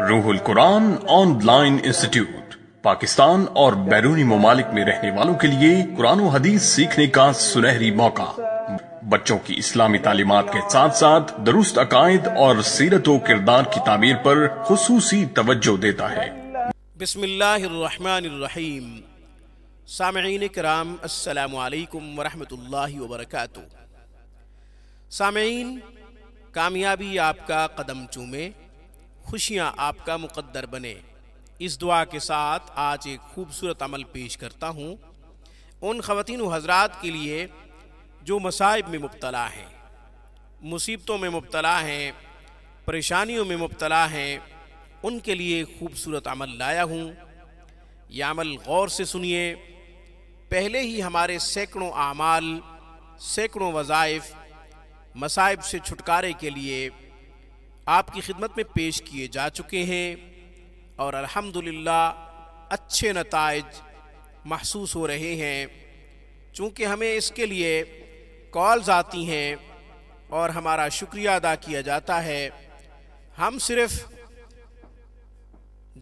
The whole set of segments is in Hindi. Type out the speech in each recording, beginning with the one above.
रूहुल कुरान ऑनलाइन इंस्टीट्यूट पाकिस्तान और बैरूनी ममालिक में रहने वालों के लिए कुरान हदीस सीखने का सुनहरी मौका बच्चों की इस्लामी तालीमत के साथ साथ दुरुस्त अकायद और सीरत किरदार की तामीर पर खसूसी तवज्जो देता है बिस्मिल्लाहिर्रहमानिर्रहीम सामीन कराम असलकम वरहमतुल्लाहि सामीन कामयाबी आपका कदम चूमे खुशियाँ आपका मुकद्दर बने इस दुआ के साथ आज एक खूबसूरत अमल पेश करता हूँ उन ख़वान हजरात के लिए जो मसाइब में मुबतला हैं मुसीबतों में मुबतला हैं परेशानियों में मुबतला हैं उनके लिए खूबसूरत अमल लाया हूँ यह अमल गौर से सुनिए पहले ही हमारे सैकड़ों आमाल सैकड़ों वज़ाइफ मसाइब से छुटकारे के लिए आपकी खिदमत में पेश किए जा चुके हैं और अल्हम्दुलिल्लाह अच्छे नतज महसूस हो रहे हैं चूँकि हमें इसके लिए कॉल्स आती हैं और हमारा शुक्रिया अदा किया जाता है हम सिर्फ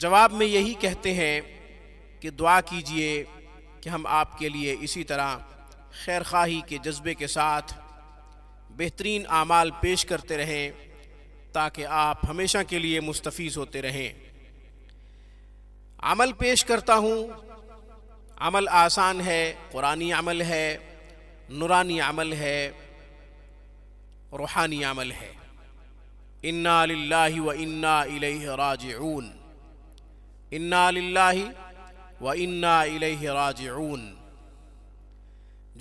जवाब में यही कहते हैं कि दुआ कीजिए कि हम आपके लिए इसी तरह खैर खाही के जज्बे के साथ बेहतरीन आमाल पेश करते रहें ताकि आप हमेशा के लिए मुस्तफ़ होते रहें अमल पेश करता हूँ अमल आसान है कुरानी अमल है नुरानी अमल है रूहानी अमल है इन्ना लाही व इन्ना राजून इन्ना व इन्ना राजून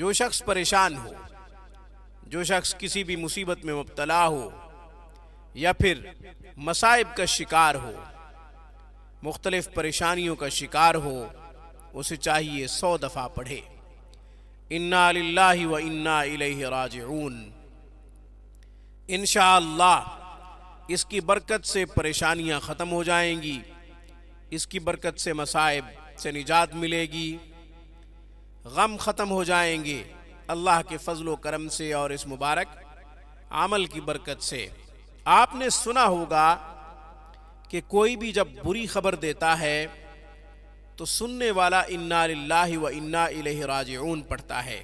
जो शख्स परेशान हो जो शख्स किसी भी मुसीबत में मुबतला हो या फिर मसाइब का शिकार हो मुख्तलिफ परेशानियों का शिकार हो उसे चाहिए सौ दफ़ा पढ़े इन्ना व इन्ना राजून इन इसकी बरकत से परेशानियां ख़त्म हो जाएंगी इसकी बरकत से मसाइब से निजात मिलेगी गम ख़त्म हो जाएंगे अल्लाह के फजलो करम से और इस मुबारक आमल की बरकत से आपने सुना होगा कि कोई भी जब बुरी खबर देता है तो सुनने वाला इन्ना लाही व इन्ना ऊन पढ़ता है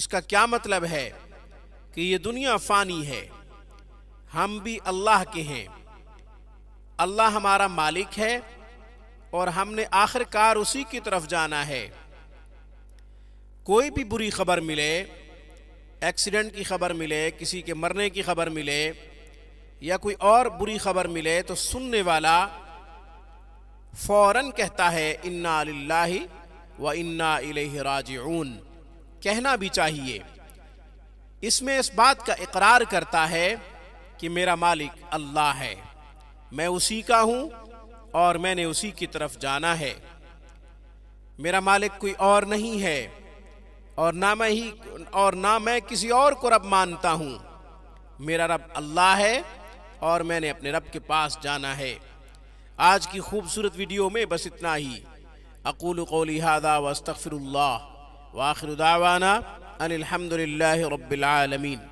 इसका क्या मतलब है कि ये दुनिया फ़ानी है हम भी अल्लाह के हैं अल्लाह हमारा मालिक है और हमने आखिरकार उसी की तरफ जाना है कोई भी बुरी खबर मिले एक्सीडेंट की खबर मिले किसी के मरने की खबर मिले या कोई और बुरी खबर मिले तो सुनने वाला फौरन कहता है इन्ना लाही व इन्ना राजून कहना भी चाहिए इसमें इस बात का इकरार करता है कि मेरा मालिक अल्लाह है मैं उसी का हूँ और मैंने उसी की तरफ जाना है मेरा मालिक कोई और नहीं है और ना मैं ही और ना मैं किसी और को रब मानता हूँ मेरा रब अल्लाह है और मैंने अपने रब के पास जाना है आज की खूबसूरत वीडियो में बस इतना ही अकूल कौली वस्तफ़िर वाखिर दावाना अनिलहमदिल्ला रबालमीन